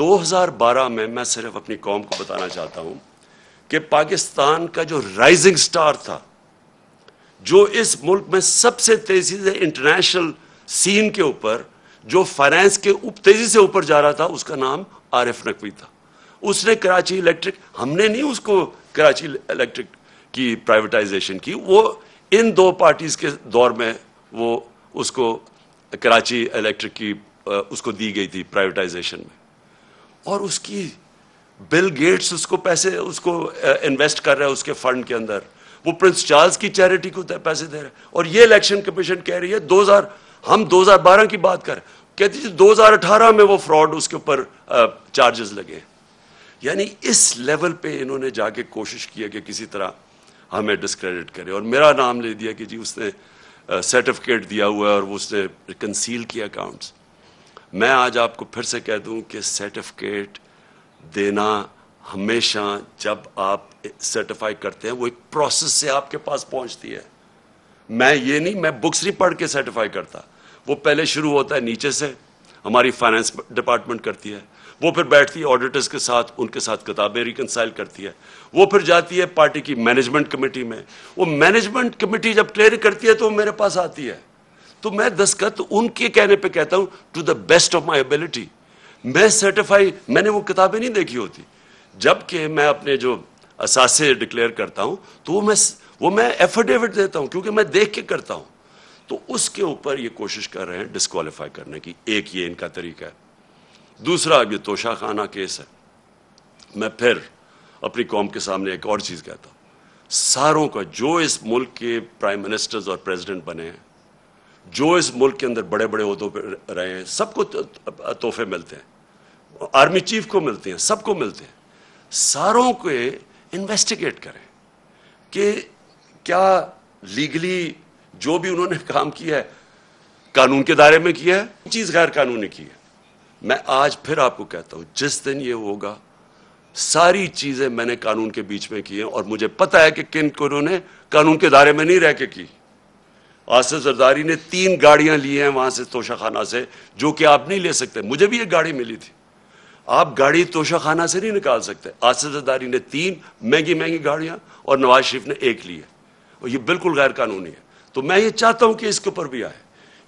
2012 में मैं सिर्फ अपनी कौम को बताना चाहता हूं कि पाकिस्तान का जो राइजिंग स्टार था जो इस मुल्क में सबसे तेजी से इंटरनेशनल सीन के ऊपर जो फाइनेंस के उप तेजी से ऊपर जा रहा था उसका नाम आरिफ नकवी था उसने कराची इलेक्ट्रिक हमने नहीं उसको कराची इलेक्ट्रिक की प्राइवेटाइजेशन की वो इन दो पार्टीज के दौर में वो उसको कराची इलेक्ट्रिक की उसको दी गई थी प्राइवेटाइजेशन में और उसकी बिल गेट्स उसको पैसे उसको इन्वेस्ट कर रहा है उसके फंड के अंदर वो प्रिंस चार्ल्स की चैरिटी को पैसे दे रहा है और ये इलेक्शन कमीशन कह रही है 2000 हम 2012 की बात कर कहती थी 2018 में वो फ्रॉड उसके ऊपर चार्जेस लगे यानी इस लेवल पे इन्होंने जाके कोशिश की है कि किसी तरह हमें डिस्क्रेडिट करे और मेरा नाम ले दिया कि जी उसने सर्टिफिकेट दिया हुआ है और उसने कंसील किया अकाउंट्स मैं आज आपको फिर से कह दूं कि सर्टिफिकेट देना हमेशा जब आप सर्टिफाई करते हैं वो एक प्रोसेस से आपके पास पहुंचती है मैं ये नहीं मैं बुक्स नहीं पढ़ के सर्टिफाई करता वो पहले शुरू होता है नीचे से हमारी फाइनेंस डिपार्टमेंट करती है वो फिर बैठती है ऑडिटर्स के साथ उनके साथ किताबें रिकनसाइल करती है वो फिर जाती है पार्टी की मैनेजमेंट कमेटी में वो मैनेजमेंट कमेटी जब क्लियर करती है तो मेरे पास आती है तो मैं दस्खत तो उनके कहने पे कहता हूं to the best of my ability मैं सर्टिफाई मैंने वो किताबें नहीं देखी होती जबकि मैं अपने जो असासे डिक्लेयर करता हूं तो वो मैं वो मैं एफिडेविट देता हूं क्योंकि मैं देख के करता हूं तो उसके ऊपर ये कोशिश कर रहे हैं डिस्कालीफाई करने की एक ये इनका तरीका है दूसरा ये तोशा खाना केस है मैं फिर अपनी कौम के सामने एक और चीज़ कहता हूं सारों का जो इस मुल्क के प्राइम मिनिस्टर्स और प्रेसिडेंट बने हैं जो इस मुल्क के अंदर बड़े बड़े उहदों पर रहे हैं सबको तोहफे मिलते हैं आर्मी चीफ को मिलते हैं सबको मिलते हैं सारों को इन्वेस्टिगेट करें कि क्या लीगली जो भी उन्होंने काम किया है कानून के दायरे में किया है चीज़ गैर कानूनी की है मैं आज फिर आपको कहता हूं जिस दिन ये होगा सारी चीज़ें मैंने कानून के बीच में की हैं और मुझे पता है कि किन को उन्होंने कानून के दायरे में नहीं रह के की आसिफ जरदारी ने तीन गाड़ियां ली हैं वहाँ से तोशाखाना से जो कि आप नहीं ले सकते मुझे भी एक गाड़ी मिली थी आप गाड़ी तोशाखाना से नहीं निकाल सकते आसिफ जरदारी ने तीन महंगी महंगी गाड़ियां और नवाज शरीफ ने एक ली है और ये बिल्कुल गैर कानूनी है तो मैं ये चाहता हूँ कि इसके ऊपर भी आए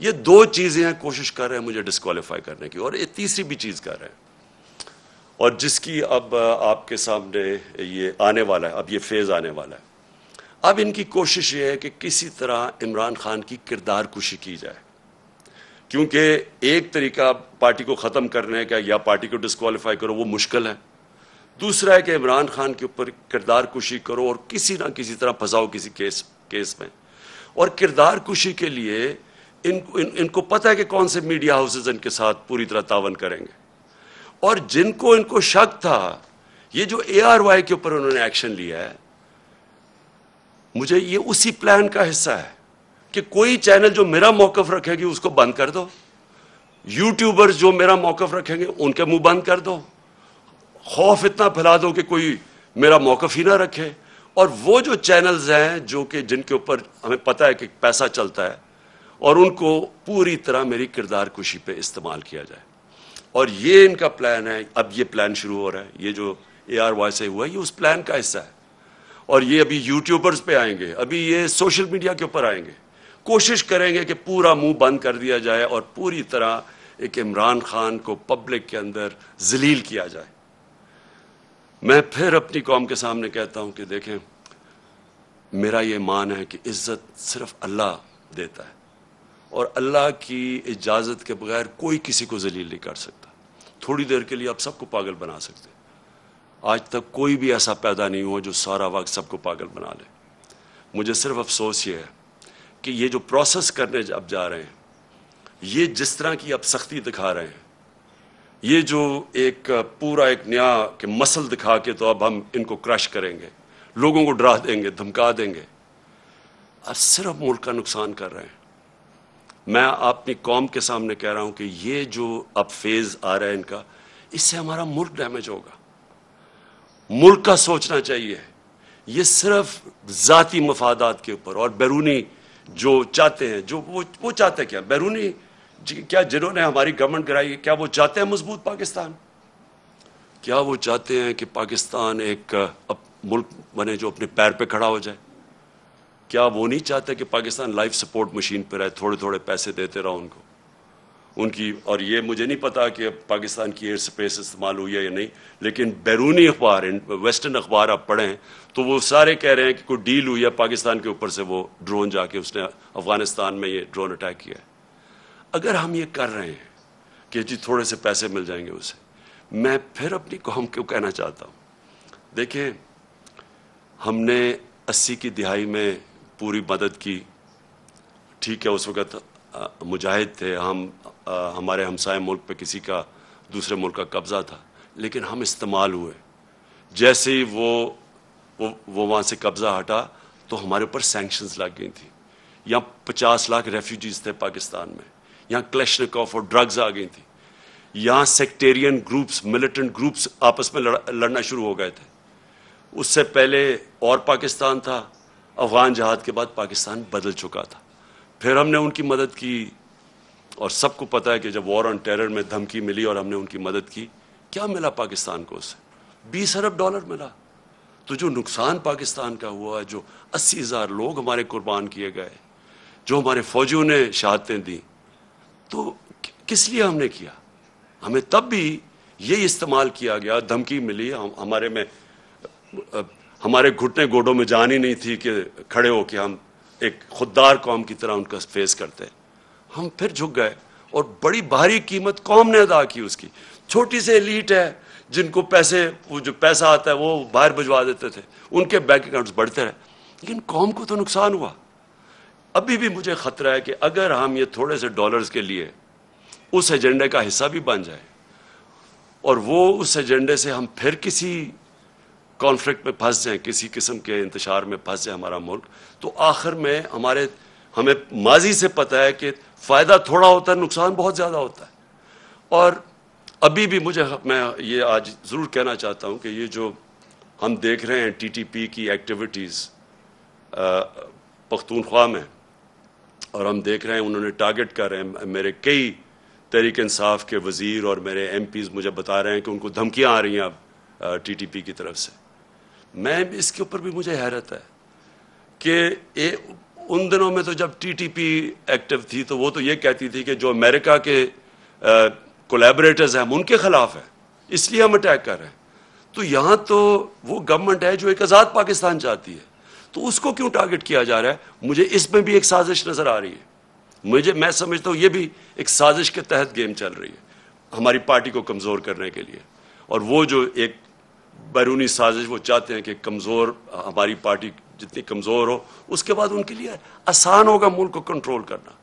ये दो चीज़ें हैं कोशिश कर रहे हैं मुझे डिस्कालीफाई करने की और ये तीसरी भी चीज़ कर रहे हैं और जिसकी अब आपके सामने ये आने वाला है अब ये फेज़ आने वाला है अब इनकी कोशिश यह है कि किसी तरह इमरान खान की किरदार कुशी की जाए क्योंकि एक तरीका पार्टी को ख़त्म करने का या पार्टी को डिस्कालीफाई करो वो मुश्किल है दूसरा है कि इमरान खान के ऊपर किरदार कुशी करो और किसी ना किसी तरह फंसाओ किसी केस केस में और किरदार कुशी के लिए इन, इन इनको पता है कि कौन से मीडिया हाउसेज इनके साथ पूरी तरह तावन करेंगे और जिनको इनको शक था ये जो ए आर वाई के ऊपर उन्होंने एक्शन लिया है मुझे ये उसी प्लान का हिस्सा है कि कोई चैनल जो मेरा मौकफ रखेगी उसको बंद कर दो यूट्यूबर्स जो मेरा मौकफ रखेंगे उनके मुंह बंद कर दो खौफ इतना फैला दो कि कोई मेरा मौकफ ही ना रखे और वो जो चैनल्स हैं जो कि जिनके ऊपर हमें पता है कि पैसा चलता है और उनको पूरी तरह मेरी किरदार कुशी पे इस्तेमाल किया जाए और ये इनका प्लान है अब ये प्लान शुरू हो रहा है ये जो ए आर वाई से हुआ है ये उस प्लान का हिस्सा है और ये अभी यूट्यूबर्स पे आएंगे अभी ये सोशल मीडिया के ऊपर आएंगे कोशिश करेंगे कि पूरा मुंह बंद कर दिया जाए और पूरी तरह एक इमरान खान को पब्लिक के अंदर जलील किया जाए मैं फिर अपनी कौम के सामने कहता हूं कि देखें मेरा ये मान है कि इज्जत सिर्फ अल्लाह देता है और अल्लाह की इजाज़त के बगैर कोई किसी को जलील नहीं कर सकता थोड़ी देर के लिए आप सबको पागल बना सकते हैं आज तक कोई भी ऐसा पैदा नहीं हुआ जो सारा वक्त सबको पागल बना ले मुझे सिर्फ अफसोस ये है कि ये जो प्रोसेस करने अब जा रहे हैं ये जिस तरह की अब सख्ती दिखा रहे हैं ये जो एक पूरा एक नया के मसल दिखा के तो अब हम इनको क्रश करेंगे लोगों को डरा देंगे धमका देंगे अब सिर्फ मुल्क का नुकसान कर रहे हैं मैं अपनी कौम के सामने कह रहा हूं कि ये जो अब फेज आ रहा है इनका इससे हमारा मुल्क डैमेज होगा मुल्क का सोचना चाहिए ये सिर्फ ज़ाती मफादात के ऊपर और बैरूनी जो चाहते हैं जो वो वो चाहते हैं क्या बैरूनी क्या जिन्होंने हमारी गवर्नमेंट कराई क्या वो चाहते हैं मजबूत पाकिस्तान क्या वो चाहते हैं कि पाकिस्तान एक अप, मुल्क बने जो अपने पैर पे खड़ा हो जाए क्या वो नहीं चाहते कि पाकिस्तान लाइफ सपोर्ट मशीन पर रहे थोड़े थोड़े पैसे देते रहो उनको उनकी और ये मुझे नहीं पता कि अब पाकिस्तान की एयर स्पेस इस्तेमाल हुई है या नहीं लेकिन बैरूनी अखबार वेस्टर्न अखबार आप पढ़ें तो वो सारे कह रहे हैं कि कोई डील हुई है पाकिस्तान के ऊपर से वो ड्रोन जाके उसने अफगानिस्तान में ये ड्रोन अटैक किया है अगर हम ये कर रहे हैं कि जी थोड़े से पैसे मिल जाएंगे उसे मैं फिर अपनी कौम क्यों कहना चाहता हूँ देखें हमने अस्सी की दिहाई में पूरी मदद की ठीक है उस वक़्त मुजाहिद थे हम आ, हमारे हमसाए मुल्क पे किसी का दूसरे मुल्क का कब्ज़ा था लेकिन हम इस्तेमाल हुए जैसे ही वो वो वो वहाँ से कब्ज़ा हटा तो हमारे ऊपर सेंक्शंस लग गई थी यहाँ पचास लाख रेफ्यूजीज़ थे पाकिस्तान में यहाँ कॉफ और ड्रग्स आ गई थी यहाँ सेक्टेरियन ग्रुप्स मिलिटेंट ग्रुप्स आपस में लड़, लड़ना शुरू हो गए थे उससे पहले और पाकिस्तान था अफगान जहाज के बाद पाकिस्तान बदल चुका था फिर हमने उनकी मदद की और सबको पता है कि जब वॉर ऑन टेरर में धमकी मिली और हमने उनकी मदद की क्या मिला पाकिस्तान को उससे बीस अरब डॉलर मिला तो जो नुकसान पाकिस्तान का हुआ जो अस्सी हज़ार लोग हमारे कुर्बान किए गए जो हमारे फौजियों ने शहादतें दी तो किस लिए हमने किया हमें तब भी ये इस्तेमाल किया गया धमकी मिली हम हमारे में हमारे घुटने गोडों में जान ही नहीं थी कि खड़े हो के हम एक खुददार कौम की तरह उनका फेस करते हम फिर झुक गए और बड़ी भारी कीमत कौम ने अदा की उसकी छोटी सी एलीट है जिनको पैसे वो जो पैसा आता है वो बाहर भिजवा देते थे उनके बैंक अकाउंट्स बढ़ते रहे लेकिन कौम को तो नुकसान हुआ अभी भी मुझे खतरा है कि अगर हम ये थोड़े से डॉलर्स के लिए उस एजेंडे का हिस्सा भी बन जाए और वो उस एजेंडे से हम फिर किसी कॉन्फ्लिक्ट में फंस जाएँ किसी किस्म के इंतजार में फंस जाए हमारा मुल्क तो आखिर में हमारे हमें माजी से पता है कि फ़ायदा थोड़ा होता है नुकसान बहुत ज़्यादा होता है और अभी भी मुझे मैं ये आज ज़रूर कहना चाहता हूँ कि ये जो हम देख रहे हैं टी टी पी की एक्टिविटीज़ पख्तूनख्वा में और हम देख रहे हैं उन्होंने टारगेट कर रहे हैं मेरे कई तहरीक इंसाफ के वज़ीर और मेरे एम पीज़ मुझे बता रहे हैं कि उनको धमकियाँ आ रही हैं अब टी टी पी की तरफ से मैं भी इसके ऊपर भी मुझे हैरत है कि ए, उन दिनों में तो जब टीटीपी एक्टिव थी तो वो तो ये कहती थी कि जो अमेरिका के कोलेबरेटर्स हैं हम उनके खिलाफ हैं इसलिए हम अटैक कर रहे हैं तो यहाँ तो वो गवर्नमेंट है जो एक आज़ाद पाकिस्तान चाहती है तो उसको क्यों टारगेट किया जा रहा है मुझे इसमें भी एक साजिश नज़र आ रही है मुझे मैं समझता हूँ ये भी एक साजिश के तहत गेम चल रही है हमारी पार्टी को कमज़ोर करने के लिए और वो जो एक बैरूनी साजिश वो चाहते हैं कि कमज़ोर हमारी पार्टी जितनी कमज़ोर हो उसके बाद उनके लिए आसान होगा मुल्क को कंट्रोल करना